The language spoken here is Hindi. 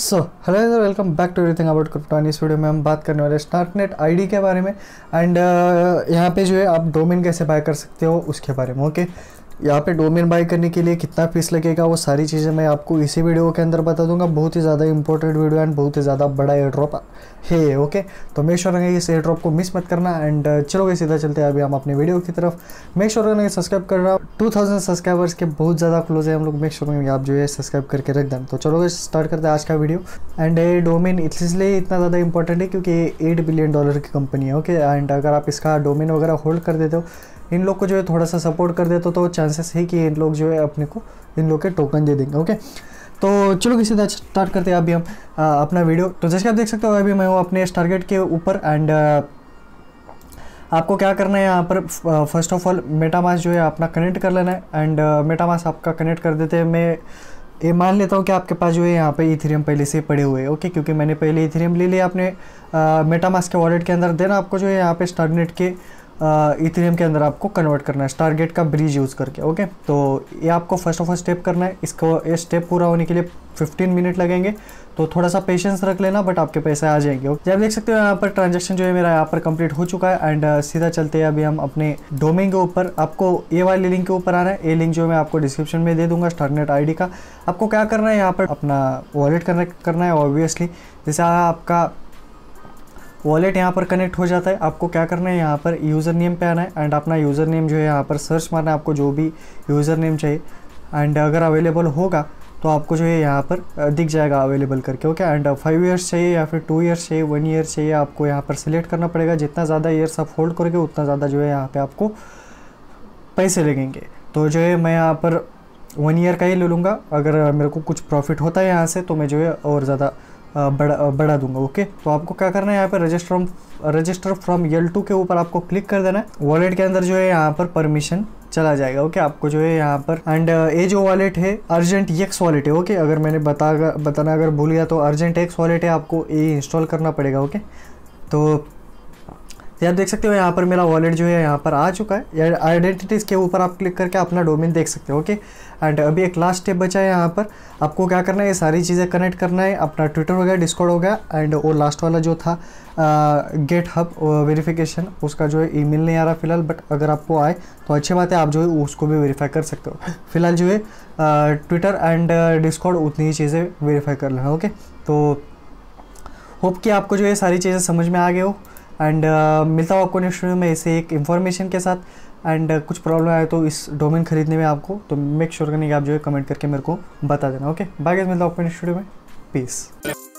So hello and welcome back to everything about crypto इस वीडियो में हम बात करने वाले स्टार्कनेट आईडी के बारे में एंड uh, यहाँ पे जो है आप डोमेन कैसे बाय कर सकते हो उसके बारे में ओके okay? यहाँ पे डोमेन बाय करने के लिए कितना फीस लगेगा वो सारी चीज़ें मैं आपको इसी वीडियो के अंदर बता दूंगा बहुत ही ज़्यादा इंपॉर्टेंट वीडियो एंड बहुत ही ज़्यादा बड़ा एयर ड्रॉप है ओके तो मेक श्योर रहेंगे इस एयर ड्रॉप को मिस मत करना एंड uh, चलो चलोगे सीधा चलते हैं अभी हम अपने वीडियो की तरफ मेक श्योर रहेंगे सब्सक्राइब करना टू थाउजेंड सब्सक्राइबर्स के बहुत ज़्यादा क्लोज है हम लोग मेक श्योर रहेंगे आप जो है सब्सक्राइब करके रख दें तो चलोगे स्टार्ट करते हैं आज का वीडियो एंड ये डोमेन इसलिए इतना ज़्यादा इंपॉर्टेंट है क्योंकि ये एट बिलियन डॉलर की कंपनी है ओके एंड अगर आप इसका डोमेन वगैरह होल्ड कर देते हो इन लोग को जो है थोड़ा सा सपोर्ट कर देते हो तो चांस चांसेस है कि इन लोग जो है अपने को इन लोग के टोकन दे देंगे ओके तो चलो किसी तरह स्टार्ट करते हैं अभी हम आ, अपना वीडियो तो जैसे आप देख सकते हो अभी मैं हूँ अपने टारगेट के ऊपर एंड आपको क्या करना है यहाँ पर फर्स्ट ऑफ ऑल मेटामास जो है अपना कनेक्ट कर लेना है एंड मेटामास आपका कनेक्ट कर देते हैं मैं ये मान लेता हूँ कि आपके पास जो है यहाँ पे इथेरियम पहले से पड़े हुए हैं ओके क्योंकि मैंने पहले इथेरियम ले लिया अपने मेटामास के वॉलेट के अंदर देन आपको जो है यहाँ पे स्टारनेट के इथेरियम के अंदर आपको कन्वर्ट करना है स्टारगेट का ब्रिज यूज़ करके ओके तो ये आपको फर्स्ट ऑफ ऑल स्टेप करना है इसको ये स्टेप पूरा होने के लिए 15 मिनट लगेंगे तो थोड़ा सा पेशेंस रख लेना बट आपके पैसे आ जाएंगे ओके आप देख सकते हो यहाँ पर ट्रांजेक्शन जो है मेरा यहाँ पर कंप्लीट हो चुका है एंड सीधा चलते हैं अभी हम अपने डोमेन के ऊपर आपको ए वाले लिंक के ऊपर आना है ए लिंक जो मैं आपको डिस्क्रिप्शन में दे दूंगा स्टारनेट आई का आपको क्या करना है यहाँ पर अपना वॉलेट कनेक्ट करना है ऑब्वियसली जैसे आपका वॉलेट यहाँ पर कनेक्ट हो जाता है आपको क्या करना है यहाँ पर यूज़र नेम पे आना है एंड अपना यूज़र नेम जो है यहाँ पर सर्च मारना है आपको जो भी यूज़र नेम चाहिए एंड अगर अवेलेबल होगा तो आपको जो है यहाँ पर दिख जाएगा अवेलेबल करके ओके एंड फाइव ईयर्स चाहिए या फिर टू ईयर्स चाहिए वन ईयर चाहिए आपको यहाँ पर सिलेक्ट करना पड़ेगा जितना ज़्यादा ईयर्स आप होल्ड करोगे उतना ज़्यादा जो है यहाँ पर आपको पैसे लगेंगे तो जो है मैं यहाँ पर वन ईयर का ही ले लूँगा अगर मेरे को कुछ प्रॉफिट होता है यहाँ से तो मैं जो है और ज़्यादा बढ़ा बढ़ा दूंगा ओके तो आपको क्या करना है यहाँ पर register register from L two के ऊपर आपको क्लिक कर देना है वॉलेट के अंदर जो है यहाँ पर परमिशन चला जाएगा ओके आपको जो है यहाँ पर एंड ये जो वॉलेट है अर्जेंट एक्स वॉलेट है ओके अगर मैंने बता बताना अगर भूल गया तो अर्जेंट एक्स वॉलेट है आपको ये इंस्टॉल करना पड़ेगा ओके तो यहाँ देख सकते हो यहाँ पर मेरा वॉलेट जो है यहाँ पर आ चुका है आइडेंटिटीज़ के ऊपर आप क्लिक करके अपना डोमेन देख सकते हो ओके एंड अभी एक लास्ट स्टेप बचा है यहाँ पर आपको क्या करना है ये सारी चीज़ें कनेक्ट करना है अपना ट्विटर हो गया डिस्कॉर्ड हो गया एंड वो लास्ट वाला जो था गेट हब वेरीफिकेशन उसका जो है ई नहीं आ रहा फिलहाल बट अगर आपको आए तो अच्छी बात है आप जो है उसको भी वेरीफाई कर सकते हो फिलहाल जो है ट्विटर एंड डिस्कॉर्ड उतनी ही चीज़ें वेरीफाई कर लेना ओके तो होप कि आपको जो है सारी चीज़ें समझ में आ गए हो एंड uh, मिलता हूँ आपको नेक्स्ट वीडियो में ऐसे एक इन्फॉर्मेशन के साथ एंड uh, कुछ प्रॉब्लम आए तो इस डोमेन खरीदने में आपको तो मेक श्योर करने कि आप जो है कमेंट करके मेरे को बता देना ओके बाकी मिलता हूँ आपको नेक्स्ट वीडियो में पीस